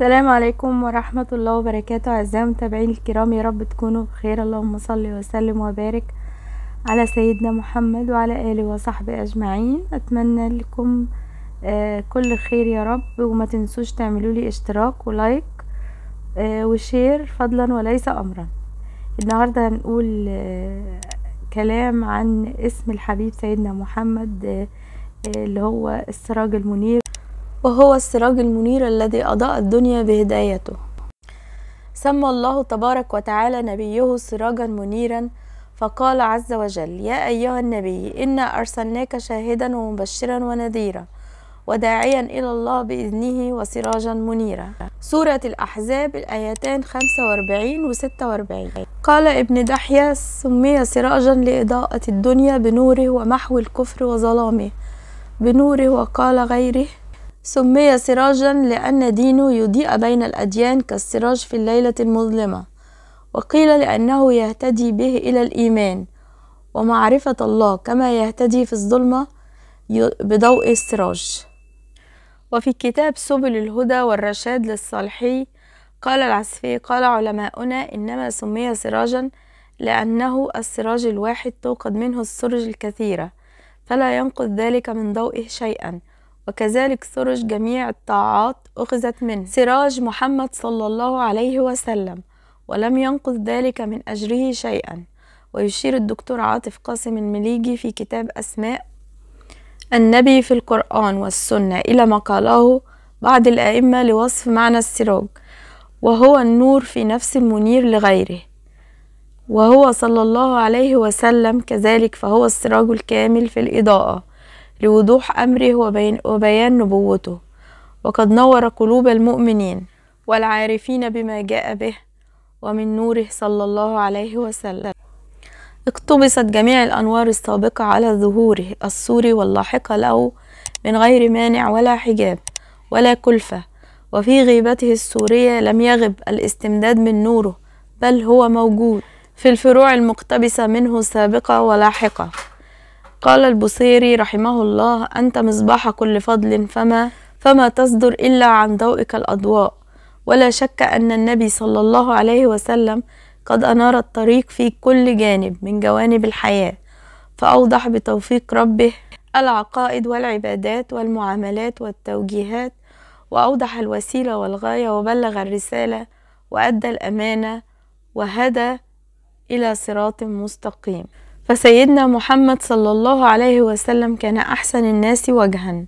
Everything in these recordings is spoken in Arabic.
السلام عليكم ورحمة الله وبركاته أعزائي المتابعين الكرام يا رب تكونوا بخير اللهم صل وسلم وبارك على سيدنا محمد وعلى آله وصحبه أجمعين أتمنى لكم آه، كل خير يا رب وما تنسوش تعملوا لي اشتراك ولايك آه، وشير فضلا وليس أمرا النهاردة هنقول آه، كلام عن اسم الحبيب سيدنا محمد اللي هو السراج المنير وهو السراج المنير الذي أضاء الدنيا بهدايته سمى الله تبارك وتعالى نبيه سراجا منيرا فقال عز وجل يا أيها النبي إنا أرسلناك شاهدا ومبشرا ونذيرا وداعيا إلى الله بإذنه وسراجا منيرا سورة الأحزاب الآيتان 45 و 46 قال ابن دحية سمي سراجا لإضاءة الدنيا بنوره ومحو الكفر وظلامه بنوره وقال غيره سمي سراجا لأن دينه يضيء بين الأديان كالسراج في الليلة المظلمة وقيل لأنه يهتدي به إلى الإيمان ومعرفة الله كما يهتدي في الظلمة بضوء السراج وفي كتاب سبل الهدى والرشاد للصالحي قال العسفي قال علماؤنا إنما سمي سراجا لأنه السراج الواحد توقد منه السرج الكثيرة فلا ينقذ ذلك من ضوئه شيئا وكذلك سرج جميع الطاعات أخذت منه سراج محمد صلى الله عليه وسلم ولم ينقص ذلك من أجره شيئا ويشير الدكتور عاطف قاسم المليجي في كتاب أسماء النبي في القرآن والسنة إلى ما قاله بعض الأئمة لوصف معنى السراج وهو النور في نفس المنير لغيره وهو صلى الله عليه وسلم كذلك فهو السراج الكامل في الإضاءة لوضوح أمره وبيان نبوته وقد نور قلوب المؤمنين والعارفين بما جاء به ومن نوره صلى الله عليه وسلم اقتبست جميع الأنوار السابقة على ظهوره السوري واللاحقة له من غير مانع ولا حجاب ولا كلفة وفي غيبته السورية لم يغب الاستمداد من نوره بل هو موجود في الفروع المقتبسة منه سابقة ولاحقة قال البصيري رحمه الله أنت مصباح كل فضل فما فما تصدر إلا عن ضوئك الأضواء ولا شك أن النبي صلى الله عليه وسلم قد أنار الطريق في كل جانب من جوانب الحياة فأوضح بتوفيق ربه العقائد والعبادات والمعاملات والتوجيهات وأوضح الوسيلة والغاية وبلغ الرسالة وأدى الأمانة وهدى إلى صراط مستقيم فسيدنا محمد صلى الله عليه وسلم كان أحسن الناس وجها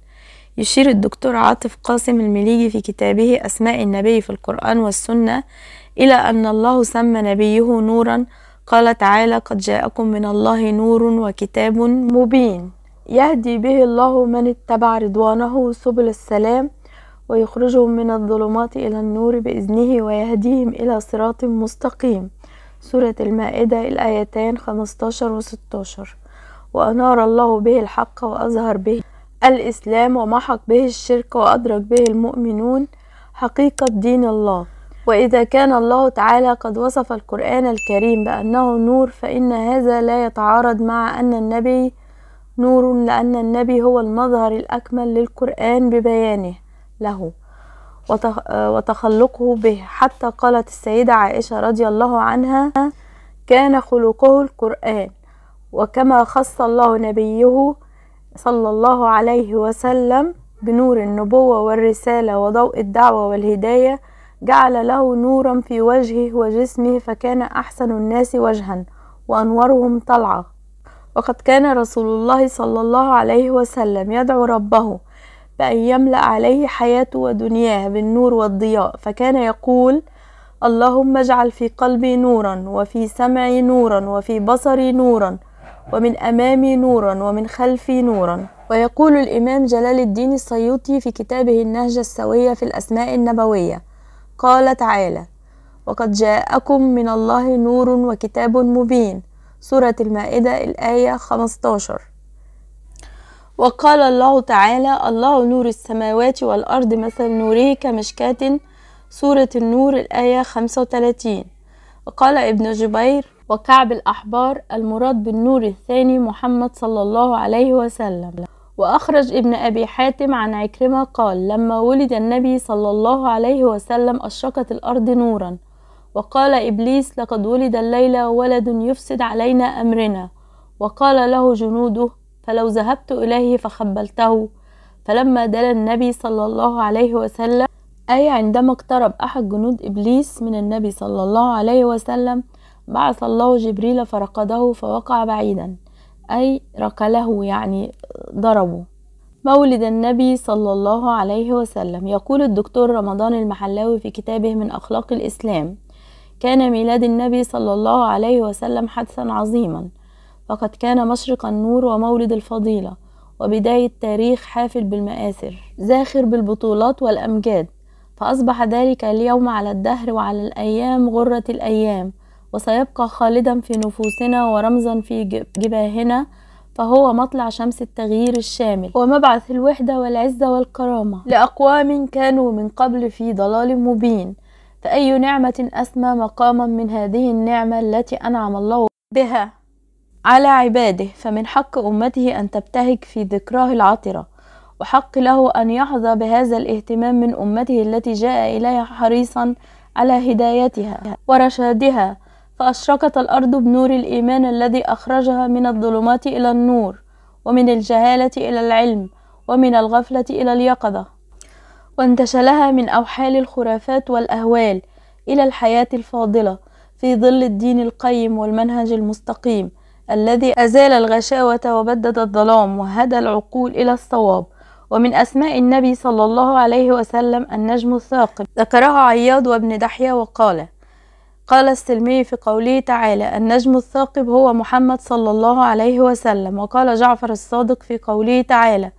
يشير الدكتور عاطف قاسم المليجي في كتابه أسماء النبي في القرآن والسنة إلى أن الله سمى نبيه نورا قال تعالى قد جاءكم من الله نور وكتاب مبين يهدي به الله من اتبع رضوانه سبل السلام ويخرجهم من الظلمات إلى النور بإذنه ويهديهم إلى صراط مستقيم سورة المائدة الآيتان 15 و 16 وأنار الله به الحق وأظهر به الإسلام ومحق به الشرك وأدرك به المؤمنون حقيقة دين الله وإذا كان الله تعالى قد وصف القرآن الكريم بأنه نور فإن هذا لا يتعارض مع أن النبي نور لأن النبي هو المظهر الأكمل للقرآن ببيانه له آه، وتخلقه به حتى قالت السيدة عائشة رضي الله عنها كان خلقه القرآن وكما خص الله نبيه صلى الله عليه وسلم بنور النبوة والرسالة وضوء الدعوة والهداية جعل له نورا في وجهه وجسمه فكان أحسن الناس وجها وأنورهم طلعة وقد كان رسول الله صلى الله عليه وسلم يدعو ربه بأن يملأ عليه حياته ودنياه بالنور والضياء فكان يقول اللهم اجعل في قلبي نورا وفي سمعي نورا وفي بصري نورا ومن أمامي نورا ومن خلفي نورا ويقول الإمام جلال الدين السيوطي في كتابه النهج السوية في الأسماء النبوية قال تعالى وقد جاءكم من الله نور وكتاب مبين سورة المائدة الآية 15 وقال الله تعالى الله نور السماوات والأرض مثل نوره كمشكاة سورة النور الآية 35 وقال ابن جبير وكعب الأحبار المراد بالنور الثاني محمد صلى الله عليه وسلم وأخرج ابن أبي حاتم عن عكرمة قال لما ولد النبي صلى الله عليه وسلم أشرقت الأرض نورا وقال إبليس لقد ولد الليلة ولد يفسد علينا أمرنا وقال له جنوده فلو ذهبت إليه فخبلته فلما دل النبي صلى الله عليه وسلم أي عندما اقترب أحد جنود إبليس من النبي صلى الله عليه وسلم بعث الله جبريل فرقده فوقع بعيدا أي ركله يعني ضربه مولد النبي صلى الله عليه وسلم يقول الدكتور رمضان المحلاوي في كتابه من أخلاق الإسلام كان ميلاد النبي صلى الله عليه وسلم حدثا عظيما فقد كان مشرق النور ومولد الفضيلة وبداية تاريخ حافل بالمآثر زاخر بالبطولات والأمجاد فأصبح ذلك اليوم على الدهر وعلى الأيام غرة الأيام وسيبقى خالدا في نفوسنا ورمزا في جباهنا فهو مطلع شمس التغيير الشامل ومبعث الوحدة والعزة والكرامة لأقوام كانوا من قبل في ضلال مبين فأي نعمة أسمى مقاما من هذه النعمة التي أنعم الله بها على عباده فمن حق أمته أن تبتهج في ذكراه العطرة وحق له أن يحظى بهذا الاهتمام من أمته التي جاء إليها حريصا على هدايتها ورشادها فأشرقت الأرض بنور الإيمان الذي أخرجها من الظلمات إلى النور ومن الجهالة إلى العلم ومن الغفلة إلى اليقظة وانتشلها من أوحال الخرافات والأهوال إلى الحياة الفاضلة في ظل الدين القيم والمنهج المستقيم الذي أزال الغشاوة وبدد الظلام وهدى العقول إلى الصواب ومن أسماء النبي صلى الله عليه وسلم النجم الثاقب ذكرها عياض وابن دحية وقال قال السلمي في قوله تعالى النجم الثاقب هو محمد صلى الله عليه وسلم وقال جعفر الصادق في قوله تعالى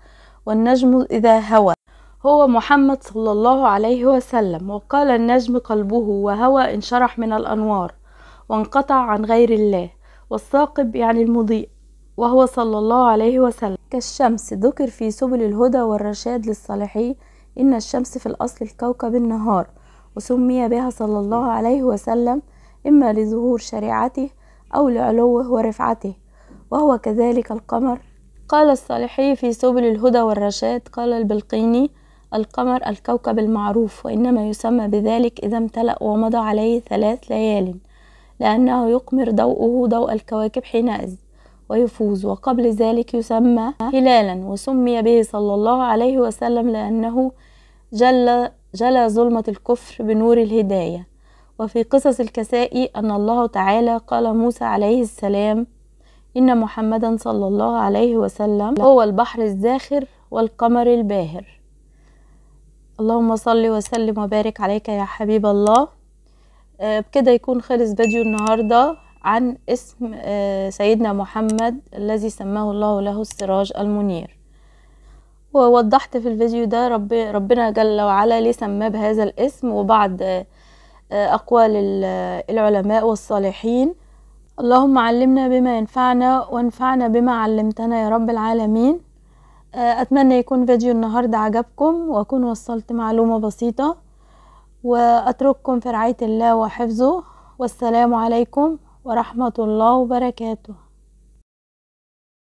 والنجم إذا هوى هو محمد صلى الله عليه وسلم وقال النجم قلبه وهوى انشرح من الأنوار وانقطع عن غير الله والثاقب يعني المضيء وهو صلى الله عليه وسلم كالشمس ذكر في سبل الهدى والرشاد للصالحي إن الشمس في الأصل الكوكب النهار وسمي بها صلى الله عليه وسلم إما لظهور شريعته أو لعلوه ورفعته وهو كذلك القمر قال الصالحي في سبل الهدى والرشاد قال البلقيني القمر الكوكب المعروف وإنما يسمى بذلك إذا امتلأ ومضى عليه ثلاث ليال لأنه يقمر ضوءه ضوء الكواكب حينئذ ويفوز وقبل ذلك يسمى هلالا وسمي به صلى الله عليه وسلم لأنه جل جلى ظلمة الكفر بنور الهداية وفي قصص الكسائي أن الله تعالى قال موسى عليه السلام إن محمدا صلى الله عليه وسلم هو البحر الزاخر والقمر الباهر اللهم صل وسلم وبارك عليك يا حبيب الله آه، بكده يكون خلص فيديو النهاردة عن اسم آه، سيدنا محمد الذي سماه الله له السراج المنير ووضحت في الفيديو ده رب ربنا جل وعلا ليه سماه بهذا الاسم وبعض آه، أقوال العلماء والصالحين اللهم علمنا بما ينفعنا وانفعنا بما علمتنا يا رب العالمين أتمنى يكون فيديو النهاردة عجبكم وأكون وصلت معلومة بسيطة وأترككم في رعاية الله وحفظه والسلام عليكم ورحمة الله وبركاته